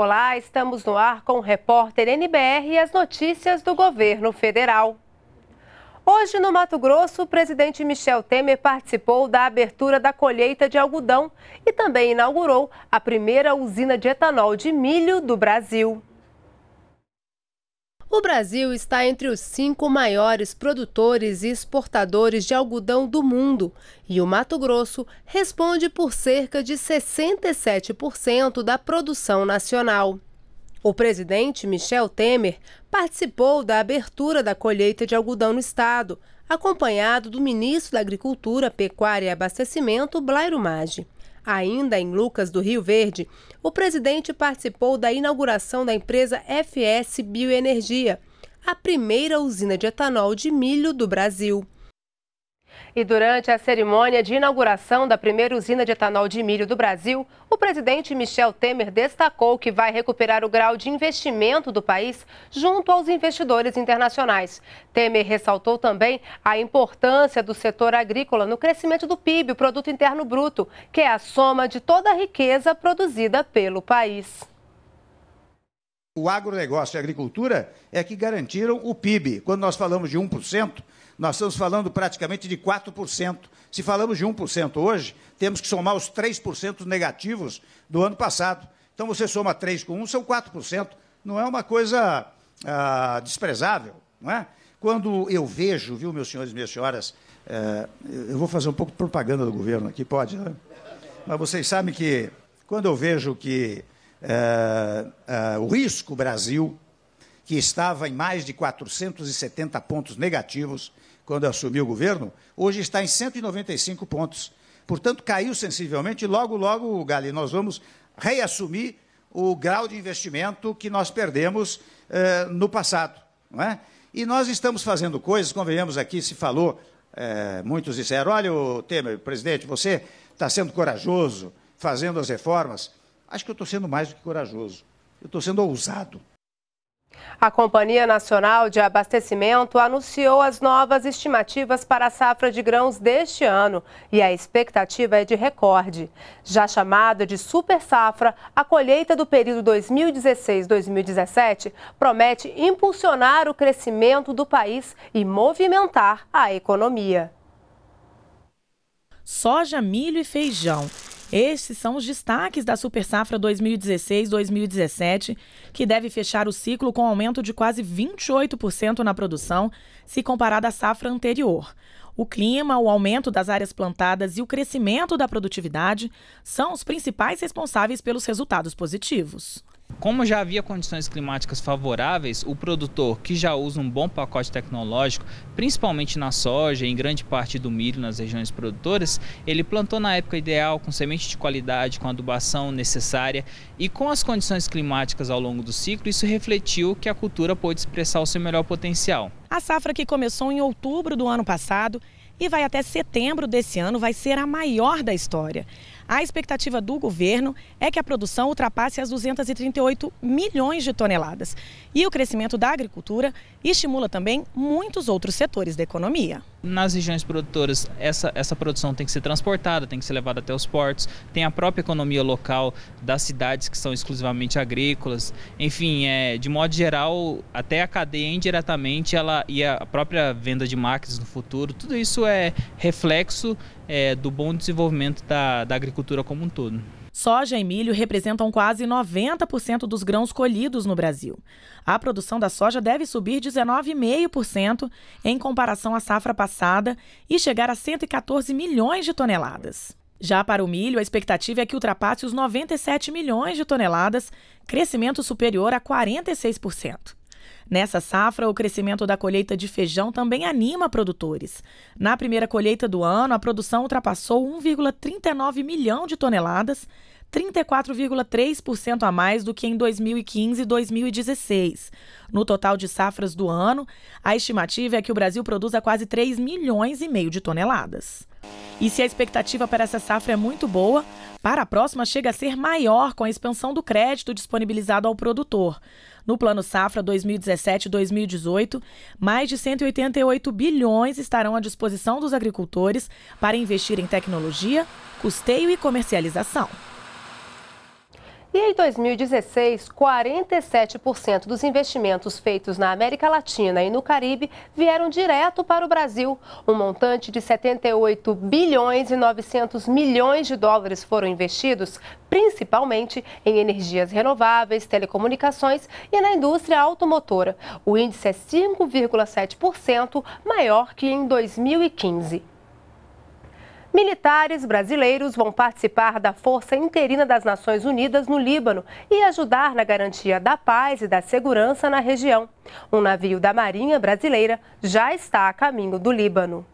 Olá, estamos no ar com o repórter NBR e as notícias do governo federal. Hoje, no Mato Grosso, o presidente Michel Temer participou da abertura da colheita de algodão e também inaugurou a primeira usina de etanol de milho do Brasil. O Brasil está entre os cinco maiores produtores e exportadores de algodão do mundo e o Mato Grosso responde por cerca de 67% da produção nacional. O presidente Michel Temer participou da abertura da colheita de algodão no estado, acompanhado do ministro da Agricultura, Pecuária e Abastecimento, Blairo Maggi. Ainda em Lucas do Rio Verde, o presidente participou da inauguração da empresa FS Bioenergia, a primeira usina de etanol de milho do Brasil. E durante a cerimônia de inauguração da primeira usina de etanol de milho do Brasil, o presidente Michel Temer destacou que vai recuperar o grau de investimento do país junto aos investidores internacionais. Temer ressaltou também a importância do setor agrícola no crescimento do PIB, o Produto Interno Bruto, que é a soma de toda a riqueza produzida pelo país o agronegócio e a agricultura é que garantiram o PIB. Quando nós falamos de 1%, nós estamos falando praticamente de 4%. Se falamos de 1% hoje, temos que somar os 3% negativos do ano passado. Então você soma 3 com 1, são 4%. Não é uma coisa ah, desprezável, não é? Quando eu vejo, viu, meus senhores e minhas senhoras, eh, eu vou fazer um pouco de propaganda do governo aqui, pode? Né? Mas vocês sabem que quando eu vejo que uh, uh, o risco Brasil, que estava em mais de 470 pontos negativos quando assumiu o governo, hoje está em 195 pontos. Portanto, caiu sensivelmente. Logo, logo, Gali, nós vamos reassumir o grau de investimento que nós perdemos uh, no passado. Não é? E nós estamos fazendo coisas, convenhamos aqui, se falou, uh, muitos disseram: olha, o Temer, presidente, você está sendo corajoso fazendo as reformas. Acho que eu estou sendo mais do que corajoso, eu estou sendo ousado. A Companhia Nacional de Abastecimento anunciou as novas estimativas para a safra de grãos deste ano e a expectativa é de recorde. Já chamada de super safra, a colheita do período 2016-2017 promete impulsionar o crescimento do país e movimentar a economia. Soja, milho e feijão. Estes são os destaques da Super Safra 2016-2017, que deve fechar o ciclo com aumento de quase 28% na produção, se comparada à safra anterior. O clima, o aumento das áreas plantadas e o crescimento da produtividade são os principais responsáveis pelos resultados positivos. Como já havia condições climáticas favoráveis, o produtor que já usa um bom pacote tecnológico, principalmente na soja e em grande parte do milho nas regiões produtoras, ele plantou na época ideal, com semente de qualidade, com adubação necessária e com as condições climáticas ao longo do ciclo, isso refletiu que a cultura pôde expressar o seu melhor potencial. A safra que começou em outubro do ano passado e vai até setembro desse ano vai ser a maior da história. A expectativa do governo é que a produção ultrapasse as 238 milhões de toneladas. E o crescimento da agricultura estimula também muitos outros setores da economia. Nas regiões produtoras, essa, essa produção tem que ser transportada, tem que ser levada até os portos, tem a própria economia local das cidades que são exclusivamente agrícolas. Enfim, é, de modo geral, até a cadeia indiretamente ela, e a própria venda de máquinas no futuro, tudo isso é reflexo é, do bom desenvolvimento da, da agricultura como um todo. Soja e milho representam quase 90% dos grãos colhidos no Brasil. A produção da soja deve subir 19,5% em comparação à safra passada e chegar a 114 milhões de toneladas. Já para o milho, a expectativa é que ultrapasse os 97 milhões de toneladas, crescimento superior a 46%. Nessa safra, o crescimento da colheita de feijão também anima produtores. Na primeira colheita do ano, a produção ultrapassou 1,39 milhão de toneladas, 34,3% a mais do que em 2015 e 2016. No total de safras do ano, a estimativa é que o Brasil produza quase 3 milhões e meio de toneladas. E se a expectativa para essa safra é muito boa, para a próxima chega a ser maior com a expansão do crédito disponibilizado ao produtor. No plano safra 2017-2018, mais de 188 bilhões estarão à disposição dos agricultores para investir em tecnologia, custeio e comercialização. E em 2016, 47% dos investimentos feitos na América Latina e no Caribe vieram direto para o Brasil. Um montante de 78 bilhões e 900 milhões de dólares foram investidos, principalmente em energias renováveis, telecomunicações e na indústria automotora. O índice é 5,7% maior que em 2015. Militares brasileiros vão participar da Força Interina das Nações Unidas no Líbano e ajudar na garantia da paz e da segurança na região. Um navio da Marinha Brasileira já está a caminho do Líbano.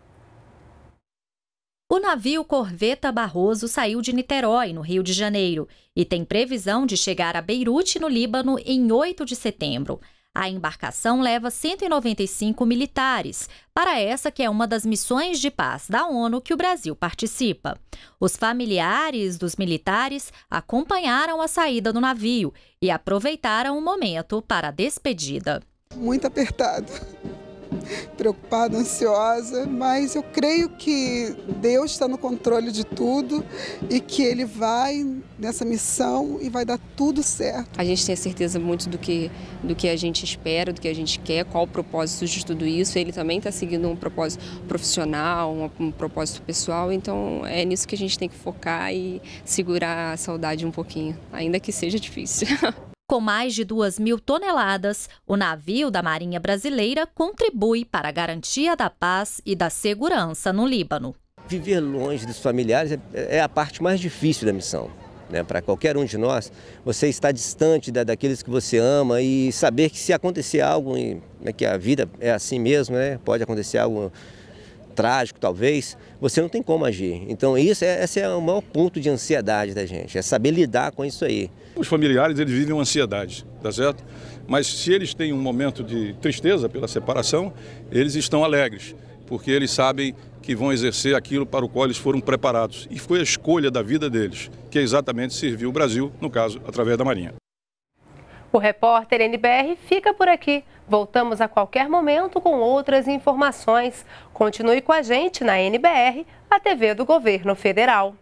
O navio Corveta Barroso saiu de Niterói, no Rio de Janeiro, e tem previsão de chegar a Beirute, no Líbano, em 8 de setembro. A embarcação leva 195 militares para essa que é uma das missões de paz da ONU que o Brasil participa. Os familiares dos militares acompanharam a saída do navio e aproveitaram o momento para a despedida. Muito apertado preocupada, ansiosa, mas eu creio que Deus está no controle de tudo e que Ele vai nessa missão e vai dar tudo certo. A gente tem a certeza muito do que, do que a gente espera, do que a gente quer, qual o propósito de tudo isso. Ele também está seguindo um propósito profissional, um, um propósito pessoal, então é nisso que a gente tem que focar e segurar a saudade um pouquinho, ainda que seja difícil. com mais de 2 mil toneladas, o navio da Marinha Brasileira contribui para a garantia da paz e da segurança no Líbano. Viver longe dos familiares é, é a parte mais difícil da missão. Né? Para qualquer um de nós, você está distante da, daqueles que você ama e saber que se acontecer algo, e, né, que é, a vida é assim mesmo, né? pode acontecer algo trágico talvez, você não tem como agir. Então isso é, esse é o maior ponto de ansiedade da gente, é saber lidar com isso aí. Os familiares eles vivem uma ansiedade, tá certo? Mas se eles têm um momento de tristeza pela separação, eles estão alegres, porque eles sabem que vão exercer aquilo para o qual eles foram preparados. E foi a escolha da vida deles, que exatamente serviu o Brasil, no caso, através da Marinha. O repórter NBR fica por aqui. Voltamos a qualquer momento com outras informações. Continue com a gente na NBR, a TV do Governo Federal.